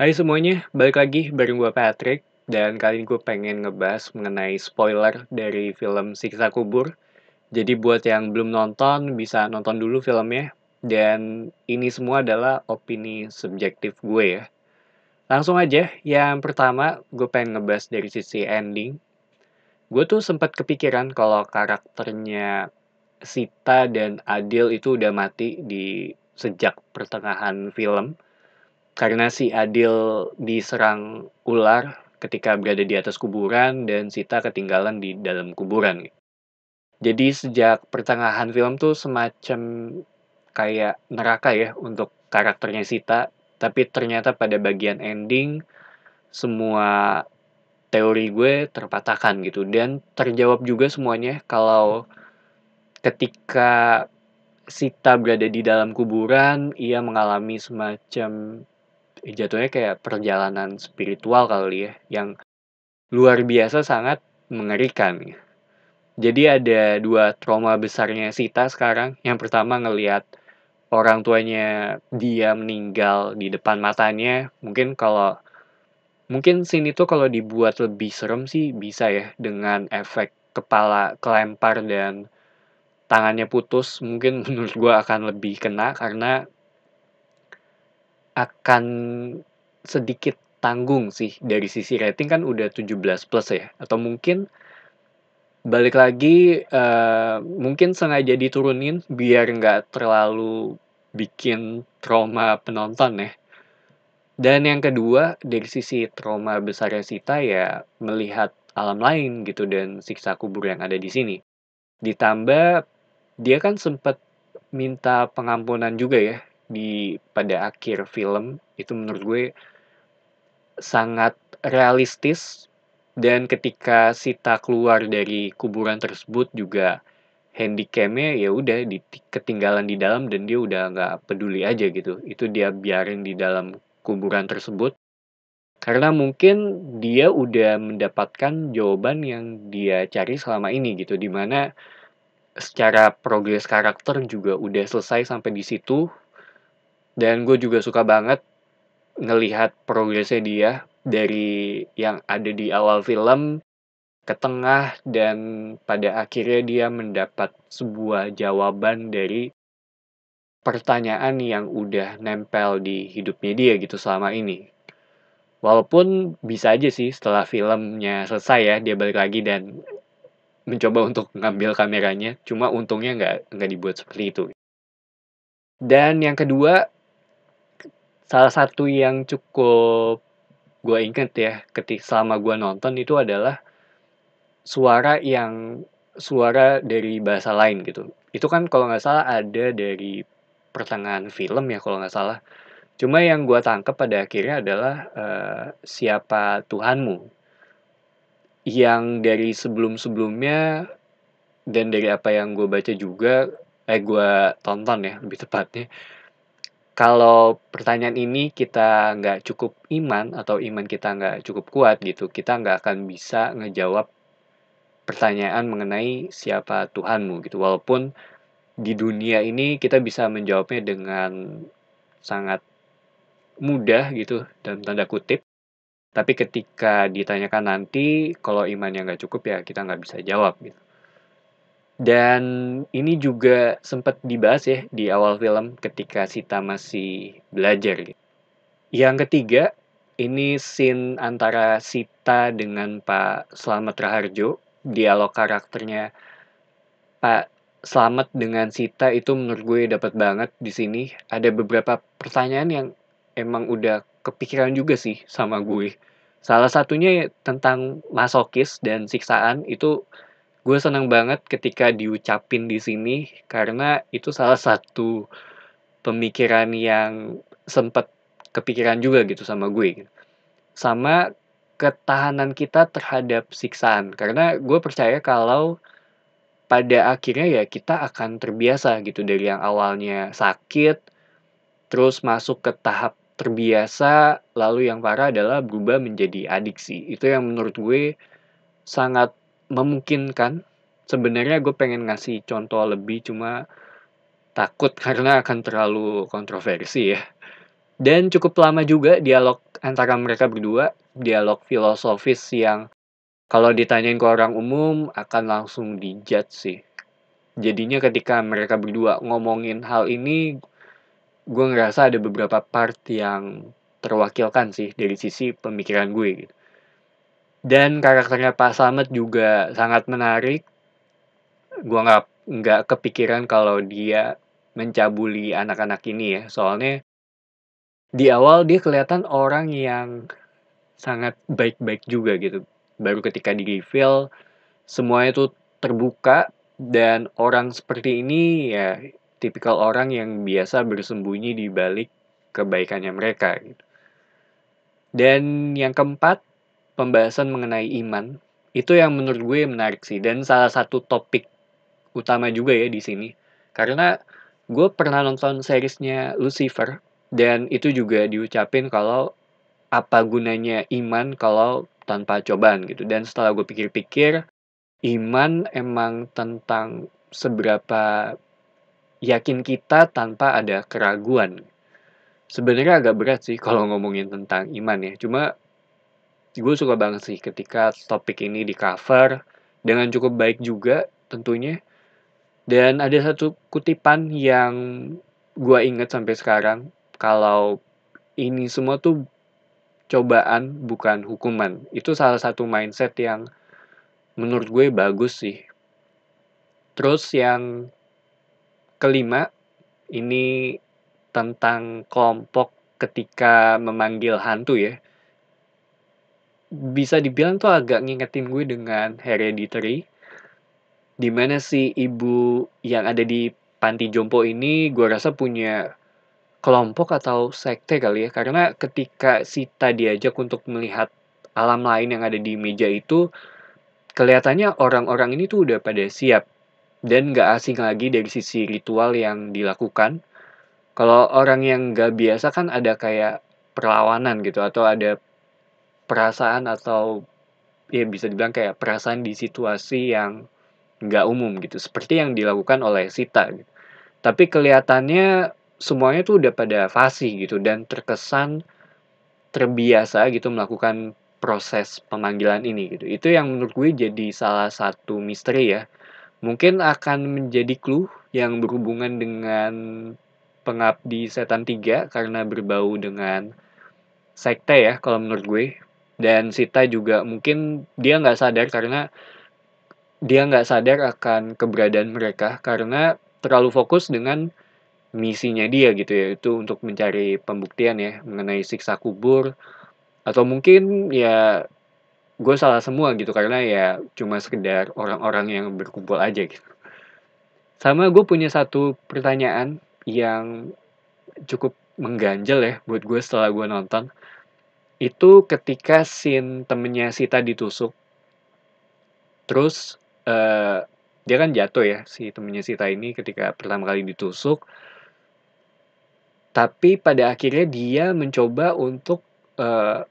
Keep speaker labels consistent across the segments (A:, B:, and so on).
A: Hai semuanya, balik lagi bareng gue Patrick Dan kali ini gue pengen ngebahas mengenai spoiler dari film Siksa Kubur Jadi buat yang belum nonton, bisa nonton dulu filmnya Dan ini semua adalah opini subjektif gue ya Langsung aja, yang pertama gue pengen ngebahas dari sisi ending Gue tuh sempat kepikiran kalau karakternya Sita dan Adil itu udah mati di sejak pertengahan film karena si Adil diserang ular ketika berada di atas kuburan dan Sita ketinggalan di dalam kuburan. Jadi sejak pertengahan film tuh semacam kayak neraka ya untuk karakternya Sita, tapi ternyata pada bagian ending semua teori gue terpatahkan gitu dan terjawab juga semuanya kalau ketika Sita berada di dalam kuburan, ia mengalami semacam jatuhnya kayak perjalanan spiritual kali ya yang luar biasa sangat mengerikan. Jadi ada dua trauma besarnya Sita sekarang. Yang pertama ngelihat orang tuanya dia meninggal di depan matanya. Mungkin kalau mungkin sini tuh kalau dibuat lebih serem sih bisa ya dengan efek kepala kelempar dan tangannya putus mungkin menurut gue akan lebih kena karena akan sedikit tanggung sih dari sisi rating kan udah 17 plus ya atau mungkin balik lagi uh, mungkin sengaja diturunin biar nggak terlalu bikin trauma penonton ya dan yang kedua dari sisi trauma besarnya Sita ya melihat alam lain gitu dan siksa kubur yang ada di sini ditambah dia kan sempat minta pengampunan juga ya di pada akhir film itu menurut gue sangat realistis dan ketika Sita keluar dari kuburan tersebut juga handicamnya ya udah di, ketinggalan di dalam dan dia udah nggak peduli aja gitu itu dia biarin di dalam kuburan tersebut karena mungkin dia udah mendapatkan jawaban yang dia cari selama ini gitu dimana secara progres karakter juga udah selesai sampai di situ dan gue juga suka banget ngelihat progresnya dia dari yang ada di awal film ke tengah dan pada akhirnya dia mendapat sebuah jawaban dari pertanyaan yang udah nempel di hidupnya dia gitu selama ini. Walaupun bisa aja sih setelah filmnya selesai ya dia balik lagi dan mencoba untuk ngambil kameranya, cuma untungnya nggak nggak dibuat seperti itu. Dan yang kedua salah satu yang cukup gue inget ya ketika selama gue nonton itu adalah suara yang suara dari bahasa lain gitu itu kan kalau nggak salah ada dari pertengahan film ya kalau nggak salah cuma yang gue tangkap pada akhirnya adalah uh, siapa Tuhanmu yang dari sebelum-sebelumnya dan dari apa yang gue baca juga eh gue tonton ya lebih tepatnya kalau pertanyaan ini kita nggak cukup iman atau iman kita nggak cukup kuat gitu, kita nggak akan bisa ngejawab pertanyaan mengenai siapa Tuhanmu gitu. Walaupun di dunia ini kita bisa menjawabnya dengan sangat mudah gitu dan tanda kutip. Tapi ketika ditanyakan nanti, kalau imannya nggak cukup ya kita nggak bisa jawab gitu. Dan ini juga sempat dibahas ya di awal film ketika Sita masih belajar. Gitu. Yang ketiga, ini scene antara Sita dengan Pak Slamet Raharjo. Dialog karakternya Pak Slamet dengan Sita itu menurut gue dapat banget di sini. Ada beberapa pertanyaan yang emang udah kepikiran juga sih sama gue. Salah satunya tentang masokis dan siksaan itu gue senang banget ketika diucapin di sini karena itu salah satu pemikiran yang sempat kepikiran juga gitu sama gue sama ketahanan kita terhadap siksaan karena gue percaya kalau pada akhirnya ya kita akan terbiasa gitu dari yang awalnya sakit terus masuk ke tahap terbiasa lalu yang parah adalah berubah menjadi adiksi itu yang menurut gue sangat memungkinkan sebenarnya gue pengen ngasih contoh lebih cuma takut karena akan terlalu kontroversi ya dan cukup lama juga dialog antara mereka berdua dialog filosofis yang kalau ditanyain ke orang umum akan langsung dijudge sih jadinya ketika mereka berdua ngomongin hal ini gue ngerasa ada beberapa part yang terwakilkan sih dari sisi pemikiran gue gitu dan karakternya Pak Samet juga sangat menarik gue nggak nggak kepikiran kalau dia mencabuli anak-anak ini ya soalnya di awal dia kelihatan orang yang sangat baik-baik juga gitu baru ketika di reveal semuanya itu terbuka dan orang seperti ini ya tipikal orang yang biasa bersembunyi di balik kebaikannya mereka gitu. Dan yang keempat pembahasan mengenai iman itu yang menurut gue menarik sih dan salah satu topik utama juga ya di sini karena gue pernah nonton seriesnya Lucifer dan itu juga diucapin kalau apa gunanya iman kalau tanpa cobaan gitu dan setelah gue pikir-pikir iman emang tentang seberapa yakin kita tanpa ada keraguan sebenarnya agak berat sih kalau ngomongin tentang iman ya cuma gue suka banget sih ketika topik ini di cover dengan cukup baik juga tentunya dan ada satu kutipan yang gue inget sampai sekarang kalau ini semua tuh cobaan bukan hukuman itu salah satu mindset yang menurut gue bagus sih terus yang kelima ini tentang kelompok ketika memanggil hantu ya bisa dibilang tuh agak ngingetin gue dengan Hereditary. Dimana si ibu yang ada di panti jompo ini gue rasa punya kelompok atau sekte kali ya. Karena ketika Sita diajak untuk melihat alam lain yang ada di meja itu, kelihatannya orang-orang ini tuh udah pada siap. Dan gak asing lagi dari sisi ritual yang dilakukan. Kalau orang yang gak biasa kan ada kayak perlawanan gitu atau ada perasaan atau ya bisa dibilang kayak perasaan di situasi yang nggak umum gitu seperti yang dilakukan oleh Sita gitu. tapi kelihatannya semuanya tuh udah pada fasih gitu dan terkesan terbiasa gitu melakukan proses pemanggilan ini gitu itu yang menurut gue jadi salah satu misteri ya mungkin akan menjadi clue yang berhubungan dengan pengabdi setan tiga karena berbau dengan sekte ya kalau menurut gue dan Sita juga mungkin dia nggak sadar karena dia nggak sadar akan keberadaan mereka karena terlalu fokus dengan misinya dia gitu ya itu untuk mencari pembuktian ya mengenai siksa kubur atau mungkin ya gue salah semua gitu karena ya cuma sekedar orang-orang yang berkumpul aja gitu sama gue punya satu pertanyaan yang cukup mengganjal ya buat gue setelah gue nonton itu ketika sin temennya Sita ditusuk terus uh, dia kan jatuh ya si temennya Sita ini ketika pertama kali ditusuk tapi pada akhirnya dia mencoba untuk uh,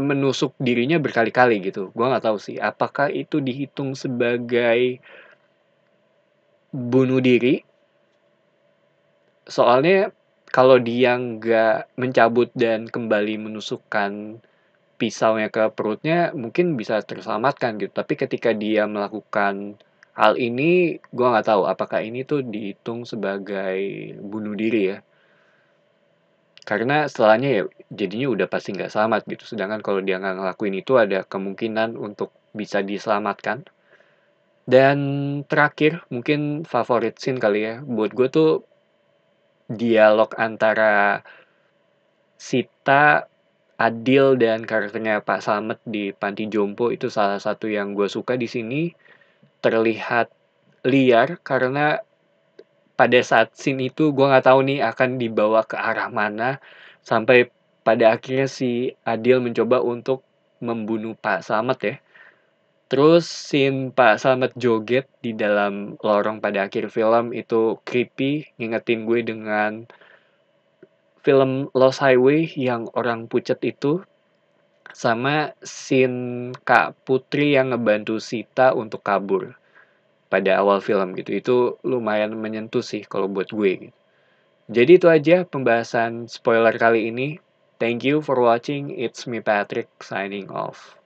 A: menusuk dirinya berkali-kali gitu gue nggak tahu sih apakah itu dihitung sebagai bunuh diri soalnya kalau dia nggak mencabut dan kembali menusukkan pisaunya ke perutnya mungkin bisa terselamatkan gitu tapi ketika dia melakukan hal ini gue nggak tahu apakah ini tuh dihitung sebagai bunuh diri ya karena setelahnya ya jadinya udah pasti nggak selamat gitu sedangkan kalau dia nggak ngelakuin itu ada kemungkinan untuk bisa diselamatkan dan terakhir mungkin favorit scene kali ya buat gue tuh dialog antara Sita, Adil dan karakternya Pak Slamet di Panti Jompo itu salah satu yang gue suka di sini terlihat liar karena pada saat scene itu gue nggak tahu nih akan dibawa ke arah mana sampai pada akhirnya si Adil mencoba untuk membunuh Pak Slamet ya Terus sin Pak Selamat joget di dalam lorong pada akhir film itu creepy, ngingetin gue dengan film Lost Highway yang orang pucet itu sama sin Kak Putri yang ngebantu Sita untuk kabur pada awal film gitu. Itu lumayan menyentuh sih kalau buat gue. Gitu. Jadi itu aja pembahasan spoiler kali ini. Thank you for watching. It's me Patrick signing off.